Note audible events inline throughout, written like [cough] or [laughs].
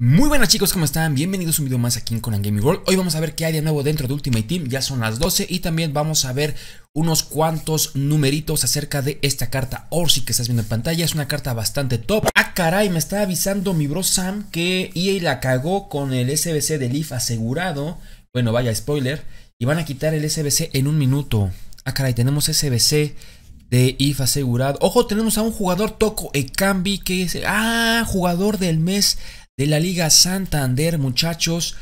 Muy buenas chicos, ¿cómo están? Bienvenidos a un video más aquí en Conan Gaming World Hoy vamos a ver qué hay de nuevo dentro de Ultimate Team Ya son las 12 y también vamos a ver unos cuantos numeritos acerca de esta carta Orsi que estás viendo en pantalla Es una carta bastante top ¡Ah caray! Me está avisando mi bro Sam que EA la cagó con el SBC de If asegurado Bueno, vaya spoiler Y van a quitar el SBC en un minuto ¡Ah caray! Tenemos SBC de IF asegurado. Ojo, tenemos a un jugador Toco Ekambi que es. Ah, jugador del mes de la Liga Santander, muchachos.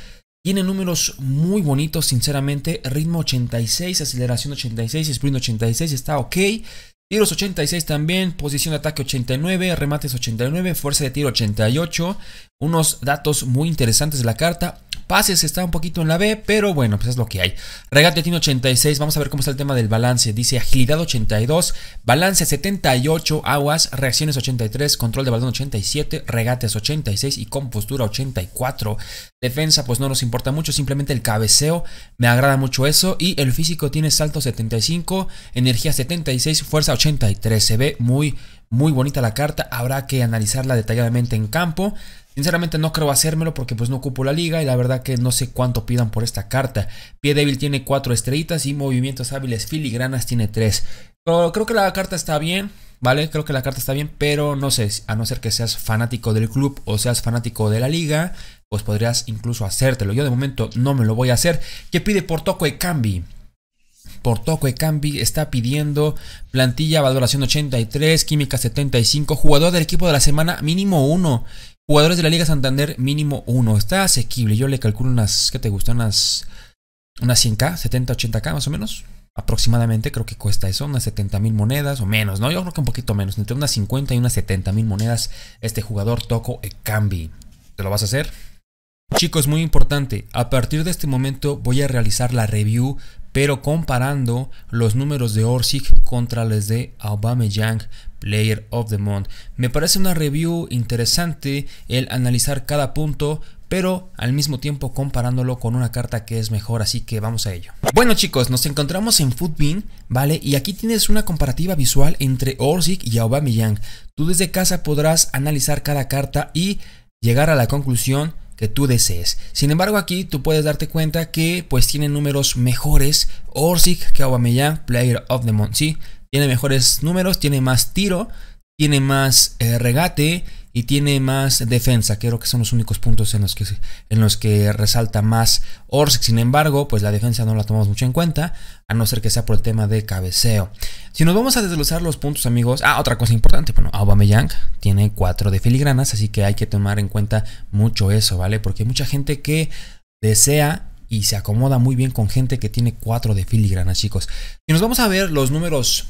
Tiene números muy bonitos, sinceramente. Ritmo 86, aceleración 86, sprint 86, está ok. Tiros 86 también, posición de ataque 89, remates 89, fuerza de tiro 88. Unos datos muy interesantes de la carta. Pases está un poquito en la B, pero bueno, pues es lo que hay. Regate tiene 86, vamos a ver cómo está el tema del balance. Dice agilidad 82, balance 78, aguas, reacciones 83, control de balón 87, regates 86 y compostura 84. Defensa pues no nos importa mucho, simplemente el cabeceo, me agrada mucho eso. Y el físico tiene salto 75, energía 76, fuerza 83, se ve muy muy bonita la carta, habrá que analizarla detalladamente en campo. Sinceramente no creo hacérmelo porque pues no ocupo la liga y la verdad que no sé cuánto pidan por esta carta. Pie débil tiene 4 estrellitas y movimientos hábiles filigranas tiene 3. Pero creo que la carta está bien, ¿vale? Creo que la carta está bien, pero no sé, a no ser que seas fanático del club o seas fanático de la liga, pues podrías incluso hacértelo. Yo de momento no me lo voy a hacer. ¿Qué pide por Toco y Cambi? por Toco Ekambi está pidiendo plantilla, valoración 83, química 75, jugador del equipo de la semana mínimo 1, jugadores de la Liga Santander mínimo 1, está asequible, yo le calculo unas, ¿qué te gusta? Unas, unas 100k, 70, 80k más o menos, aproximadamente creo que cuesta eso, unas 70 mil monedas o menos, ¿no? Yo creo que un poquito menos, entre unas 50 y unas 70 mil monedas este jugador Toco Ekambi, ¿te lo vas a hacer? Chicos, muy importante, a partir de este momento voy a realizar la review pero comparando los números de Orsic contra los de Aubameyang, Player of the Month. Me parece una review interesante el analizar cada punto, pero al mismo tiempo comparándolo con una carta que es mejor, así que vamos a ello. Bueno chicos, nos encontramos en Footbin, ¿vale? Y aquí tienes una comparativa visual entre Orsic y Aubameyang. Tú desde casa podrás analizar cada carta y llegar a la conclusión que tú desees. Sin embargo, aquí tú puedes darte cuenta que pues tiene números mejores Orsic que Aubameyang, Player of the Month, ¿sí? Tiene mejores números, tiene más tiro, tiene más eh, regate, y tiene más defensa. Creo que son los únicos puntos en los que, en los que resalta más Orsic. Sin embargo, pues la defensa no la tomamos mucho en cuenta, a no ser que sea por el tema de cabeceo. Si nos vamos a desglosar los puntos, amigos. Ah, otra cosa importante. Bueno, Aubameyang tiene 4 de filigranas, así que hay que tomar en cuenta mucho eso, ¿vale? Porque hay mucha gente que desea y se acomoda muy bien con gente que tiene 4 de filigranas, chicos. Si nos vamos a ver los números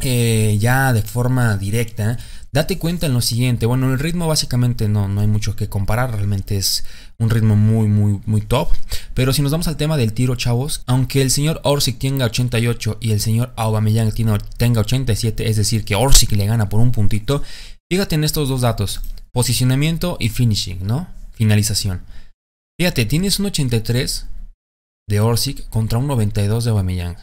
ya de forma directa, date cuenta en lo siguiente. Bueno, el ritmo básicamente no, no hay mucho que comparar, realmente es un ritmo muy, muy, muy top. Pero si nos vamos al tema del tiro, chavos, aunque el señor Orsic tenga 88 y el señor Aubameyang tenga 87, es decir, que Orsic le gana por un puntito, fíjate en estos dos datos, posicionamiento y finishing, ¿no? Finalización. Fíjate, tienes un 83 de Orsic contra un 92 de Aubameyang.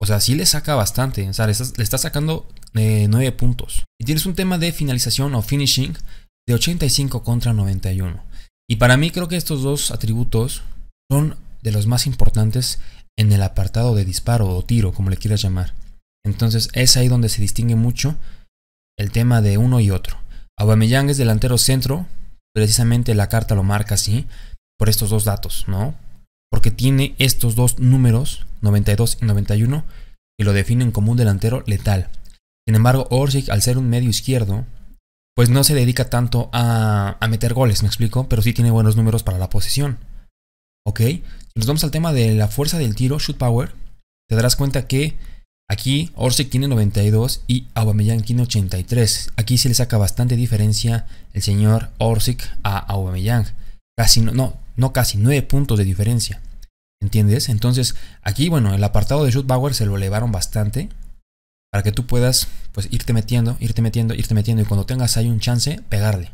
O sea, sí le saca bastante. O sea, le está, sacando 9 eh, puntos. Y tienes un tema de finalización o finishing de 85 contra 91. Y para mí creo que estos dos atributos son de los más importantes en el apartado de disparo o tiro, como le quieras llamar. Entonces es ahí donde se distingue mucho el tema de uno y otro. Aubameyang es delantero centro, precisamente la carta lo marca así por estos dos datos, ¿no? porque tiene estos dos números, 92 y 91, que lo definen como un delantero letal. Sin embargo, Orsic, al ser un medio izquierdo, pues no se dedica tanto a, meter goles, me explico, pero sí tiene buenos números para la posesión. ¿Ok? Si nos vamos al tema de la fuerza del tiro, shoot power, te darás cuenta que aquí Orsic tiene 92 y Aubameyang tiene 83. Aquí se le saca bastante diferencia el señor Orsic a Aubameyang. Casi no, no, no casi, 9 puntos de diferencia. ¿Entiendes? Entonces, aquí, bueno, el apartado de Shoot Power se lo elevaron bastante para que tú puedas, pues, irte metiendo, irte metiendo, irte metiendo y cuando tengas ahí un chance, pegarle,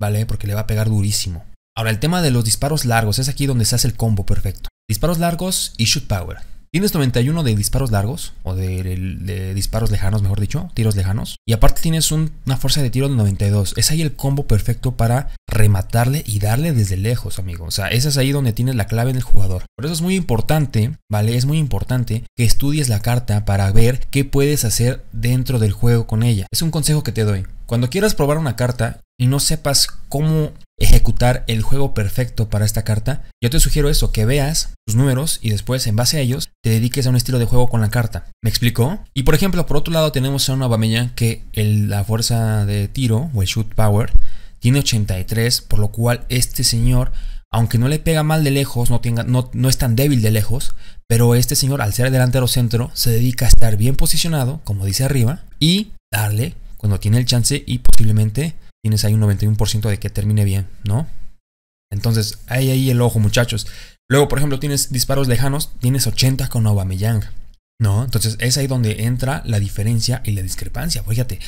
¿vale? Porque le va a pegar durísimo. Ahora, el tema de los disparos largos es aquí donde se hace el combo perfecto. Disparos largos y shoot power. Tienes 91 de disparos largos, o de, disparos lejanos, mejor dicho, tiros lejanos. Y aparte tienes una fuerza de tiro de 92. Es ahí el combo perfecto para rematarle y darle desde lejos, amigo. O sea, esa es ahí donde tienes la clave en el jugador. Por eso es muy importante, ¿vale? Es muy importante que estudies la carta para ver qué puedes hacer dentro del juego con ella. Es un consejo que te doy. Cuando quieras probar una carta y no sepas cómo ejecutar el juego perfecto para esta carta, yo te sugiero eso, que veas tus números y después en base a ellos te dediques a un estilo de juego con la carta. ¿Me explico? Y por ejemplo, por otro lado tenemos a una Bameña que la fuerza de tiro o el shoot power tiene 83, por lo cual este señor, aunque no le pega mal de lejos, no, tenga, no, no es tan débil de lejos, pero este señor al ser delantero centro se dedica a estar bien posicionado, como dice arriba, y darle cuando tiene el chance y posiblemente tienes ahí un 91% de que termine bien, ¿no? Entonces, ahí ahí el ojo, muchachos. Luego, por ejemplo, tienes disparos lejanos, tienes 80 con Aubameyang, ¿no? Entonces, es ahí donde entra la diferencia y la discrepancia. Fíjate,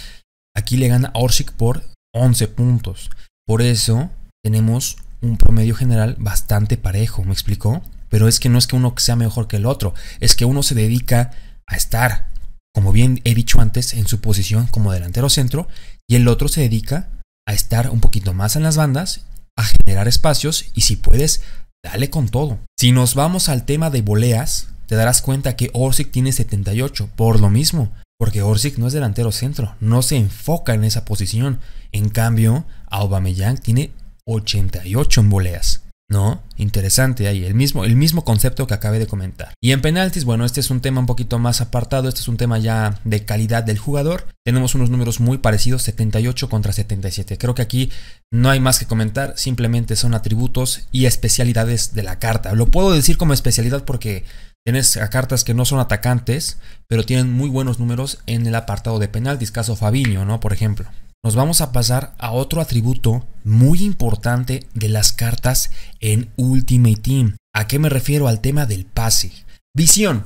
aquí le gana Orsic por 11 puntos. Por eso tenemos un promedio general bastante parejo, ¿me explicó? Pero es que no es que uno sea mejor que el otro, es que uno se dedica a estar, como bien he dicho antes, en su posición como delantero centro y el otro se dedica a estar un poquito más en las bandas, a generar espacios y si puedes, dale con todo. Si nos vamos al tema de voleas, te darás cuenta que Orsic tiene 78, por lo mismo, porque Orsic no es delantero centro, no se enfoca en esa posición. En cambio, Aubameyang tiene 88 en voleas. ¿No? Interesante ahí, el mismo, el mismo concepto que acabé de comentar. Y en penaltis, bueno, este es un tema un poquito más apartado, este es un tema ya de calidad del jugador. Tenemos unos números muy parecidos, 78 contra 77. Creo que aquí no hay más que comentar, simplemente son atributos y especialidades de la carta. Lo puedo decir como especialidad porque Tienes a cartas que no son atacantes, pero tienen muy buenos números en el apartado de penaltis, caso Fabiño, ¿no? Por ejemplo nos vamos a pasar a otro atributo muy importante de las cartas en Ultimate Team. ¿A qué me refiero? Al tema del pase. Visión.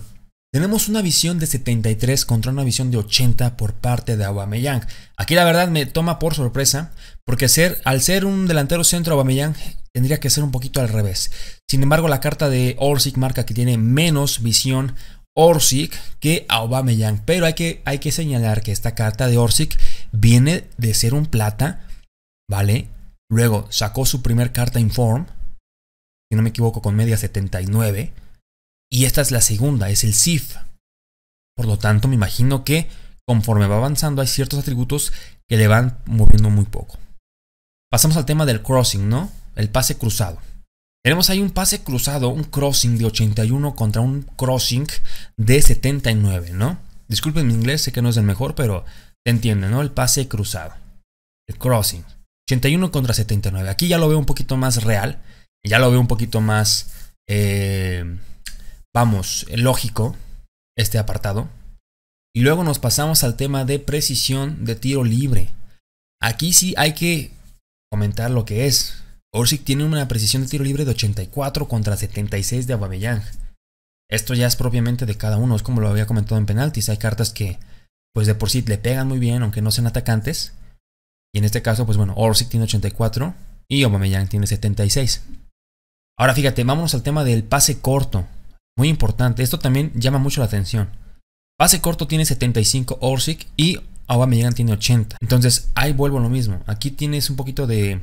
Tenemos una visión de 73 contra una visión de 80 por parte de Aubameyang. Aquí la verdad me toma por sorpresa, porque al ser un delantero centro Aubameyang tendría que ser un poquito al revés. Sin embargo, la carta de Orsic marca que tiene menos visión Orsic que Aubameyang, pero hay que, hay que señalar que esta carta de Orsic viene de ser un plata, ¿vale? Luego sacó su primer carta Inform, si no me equivoco, con media 79. Y esta es la segunda, es el SIF. Por lo tanto, me imagino que conforme va avanzando hay ciertos atributos que le van moviendo muy poco. Pasamos al tema del crossing, ¿no? El pase cruzado. Tenemos ahí un pase cruzado, un crossing de 81 contra un crossing de 79, ¿no? Disculpen mi inglés, sé que no es el mejor, pero se entiende, ¿no? El pase cruzado. El crossing. 81 contra 79. Aquí ya lo veo un poquito más real. Ya lo veo un poquito más, eh, vamos, lógico este apartado. Y luego nos pasamos al tema de precisión de tiro libre. Aquí sí hay que comentar lo que es. Orsic tiene una precisión de tiro libre de 84 contra 76 de Aubameyang. Esto ya es propiamente de cada uno, es como lo había comentado en penaltis. Hay cartas que pues de por sí le pegan muy bien, aunque no sean atacantes. Y en este caso, pues bueno, Orsic tiene 84 y Aubameyang tiene 76. Ahora fíjate, vámonos al tema del pase corto. Muy importante, esto también llama mucho la atención. Pase corto tiene 75 Orsic y Aubameyang tiene 80. Entonces, ahí vuelvo a lo mismo. Aquí tienes un poquito de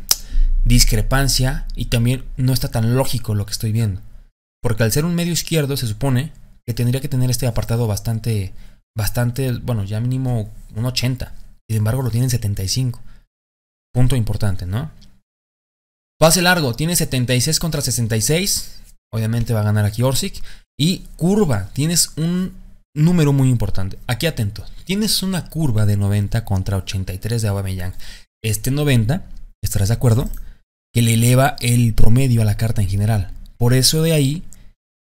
discrepancia y también no está tan lógico lo que estoy viendo. Porque al ser un medio izquierdo se supone que tendría que tener este apartado bastante bastante, bueno, ya mínimo un 80. Sin embargo, lo tiene 75. Punto importante, ¿no? Pase largo, tiene 76 contra 66. Obviamente va a ganar aquí Orsic. Y curva, tienes un número muy importante. Aquí atento, tienes una curva de 90 contra 83 de Aubameyang. Este 90, estarás de acuerdo, que le eleva el promedio a la carta en general. Por eso de ahí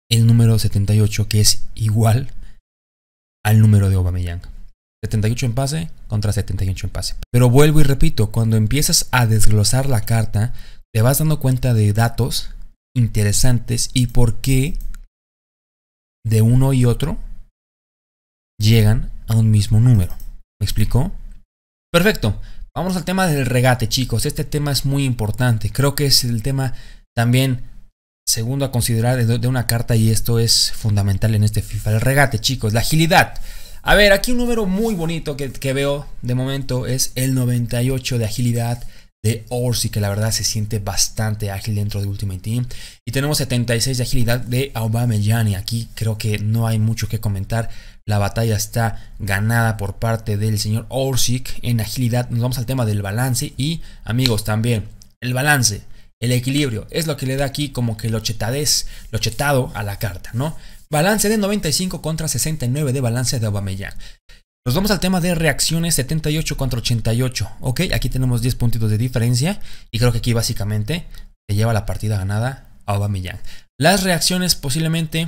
el número 78 que es igual al número de Aubameyang. 78 en pase contra 78 en pase. Pero vuelvo y repito, cuando empiezas a desglosar la carta, te vas dando cuenta de datos interesantes y por qué de uno y otro llegan a un mismo número. ¿Me explico? Perfecto. Vamos al tema del regate, chicos. Este tema es muy importante. Creo que es el tema también Segundo a considerar de una carta, y esto es fundamental en este FIFA, el regate, chicos, la agilidad. A ver, aquí un número muy bonito que, veo de momento es el 98 de agilidad de Orsi, que la verdad se siente bastante ágil dentro de Ultimate Team. Y tenemos 76 de agilidad de Aubameyang. Aquí creo que no hay mucho que comentar. La batalla está ganada por parte del señor Orsic en agilidad. Nos vamos al tema del balance y amigos también el balance. El equilibrio es lo que le da aquí como que lo chetadez, lo chetado a la carta, ¿no? Balance de 95 contra 69 de balance de Aubameyang. Nos vamos al tema de reacciones 78 contra 88, ¿ok? Aquí tenemos 10 puntitos de diferencia y creo que aquí básicamente se lleva la partida ganada a Aubameyang. Las reacciones posiblemente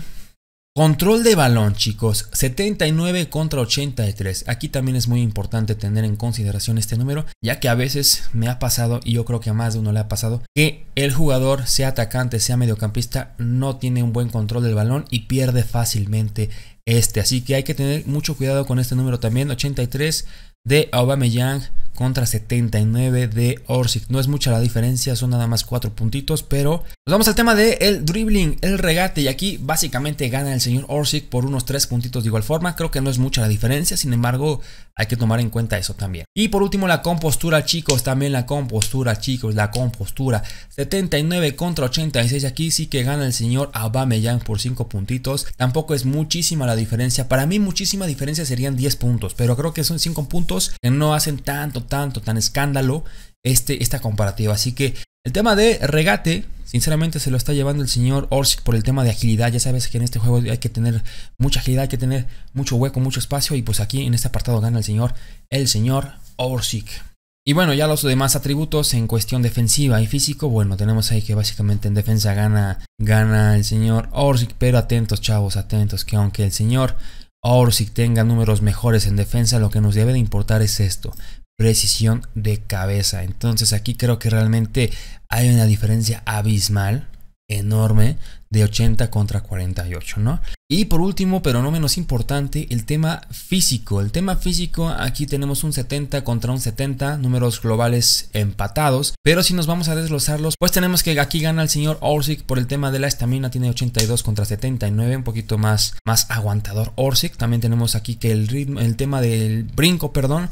Control de balón, chicos. 79 contra 83. Aquí también es muy importante tener en consideración este número, ya que a veces me ha pasado, y yo creo que a más de uno le ha pasado, que el jugador, sea atacante, sea mediocampista, no tiene un buen control del balón y pierde fácilmente este. Así que hay que tener mucho cuidado con este número también. 83 de Aubameyang contra 79 de Orsic. No es mucha la diferencia, son nada más 4 puntitos, pero nos vamos al tema de... el dribbling, el regate y aquí básicamente gana el señor Orsic por unos 3 puntitos de igual forma. Creo que no es mucha la diferencia, sin embargo, hay que tomar en cuenta eso también. Y por último, la compostura, chicos. También la compostura, chicos. La compostura. 79 contra 86. Aquí sí que gana el señor Abameyang por 5 puntitos. Tampoco es muchísima la diferencia. Para mí, muchísima diferencia serían 10 puntos. Pero creo que son 5 puntos que no hacen tanto, tanto, tan escándalo este, esta comparativa. Así que el tema de regate, sinceramente se lo está llevando el señor Orsic por el tema de agilidad. Ya sabes que en este juego hay que tener mucha agilidad, hay que tener mucho hueco, mucho espacio. Y pues aquí en este apartado gana el señor, el señor Orsic. Y bueno, ya los demás atributos en cuestión defensiva y físico, bueno, tenemos ahí que básicamente en defensa gana, gana el señor Orsic, pero atentos chavos, atentos, que aunque el señor Orsic tenga números mejores en defensa, lo que nos debe de importar es esto, precisión de cabeza. Entonces aquí creo que realmente hay una diferencia abismal, enorme, de 80 contra 48, ¿no? Y por último, pero no menos importante, el tema físico. El tema físico, aquí tenemos un 70 contra un 70, números globales empatados. Pero si nos vamos a desglosarlos, pues tenemos que aquí gana el señor Orsic por el tema de la estamina, tiene 82 contra 79, un poquito más, más aguantador Orsic. También tenemos aquí que el ritmo, el tema del brinco, perdón,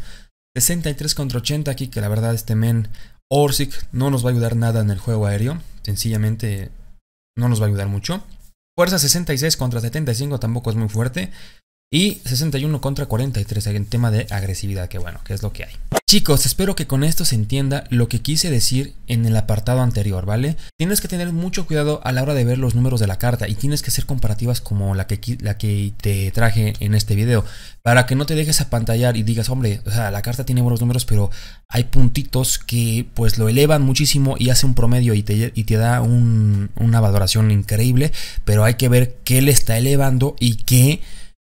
63 contra 80 aquí, que la verdad este men Orsic no nos va a ayudar nada en el juego aéreo. Sencillamente no nos va a ayudar mucho. Fuerza 66 contra 75 tampoco es muy fuerte. Y 61 contra 43 en tema de agresividad, que bueno, que es lo que hay. Chicos, espero que con esto se entienda lo que quise decir en el apartado anterior, ¿vale? Tienes que tener mucho cuidado a la hora de ver los números de la carta y tienes que hacer comparativas como la que, la que te traje en este video, para que no te dejes apantallar y digas, hombre, o sea, la carta tiene buenos números, pero hay puntitos que pues lo elevan muchísimo y hace un promedio y te, y te da una valoración increíble, pero hay que ver qué le está elevando y qué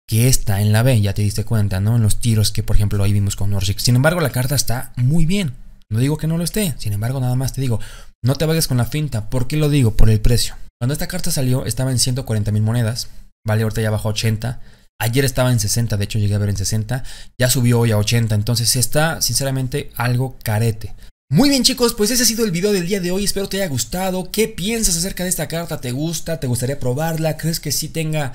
que está en la B, ya te diste cuenta, ¿no? En los tiros que, por ejemplo, ahí vimos con Norsik. Sin embargo, la carta está muy bien. No digo que no lo esté, sin embargo, nada más te digo, no te vayas con la finta. ¿Por qué lo digo? Por el precio. Cuando esta carta salió, estaba en 140 mil monedas, vale, ahorita ya bajó 80. Ayer estaba en 60, de hecho llegué a ver en 60, ya subió hoy a 80, entonces está sinceramente algo carete. Muy bien chicos, pues ese ha sido el video del día de hoy, espero te haya gustado. ¿Qué piensas acerca de esta carta? ¿Te gusta? ¿Te gustaría probarla? ¿Crees que sí tenga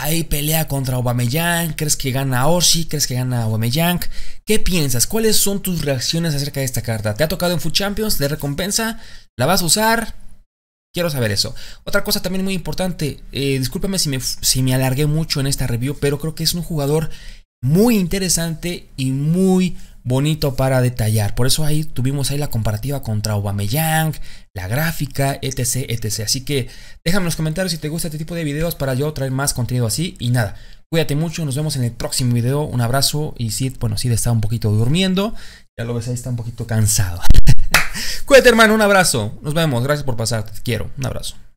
Ahí pelea contra Aubameyang, ¿crees que gana Oshi? ¿Crees que gana Aubameyang? ¿Qué piensas? ¿Cuáles son tus reacciones acerca de esta carta? ¿Te ha tocado en Food Champions de recompensa? ¿La vas a usar? Quiero saber eso. Otra cosa también muy importante, eh, discúlpame si me, si me alargué mucho en esta review, pero creo que es un jugador muy interesante y muy, bonito para detallar. Por eso ahí tuvimos ahí la comparativa contra Aubameyang, la gráfica, etc, etc. Así que déjame en los comentarios si te gusta este tipo de videos para yo traer más contenido así. Y nada, cuídate mucho, nos vemos en el próximo video. Un abrazo y Sid, bueno, Sid está un poquito durmiendo. Ya lo ves ahí, está un poquito cansado. [laughs] cuídate hermano, un abrazo. Nos vemos, gracias por pasar, te quiero. Un abrazo.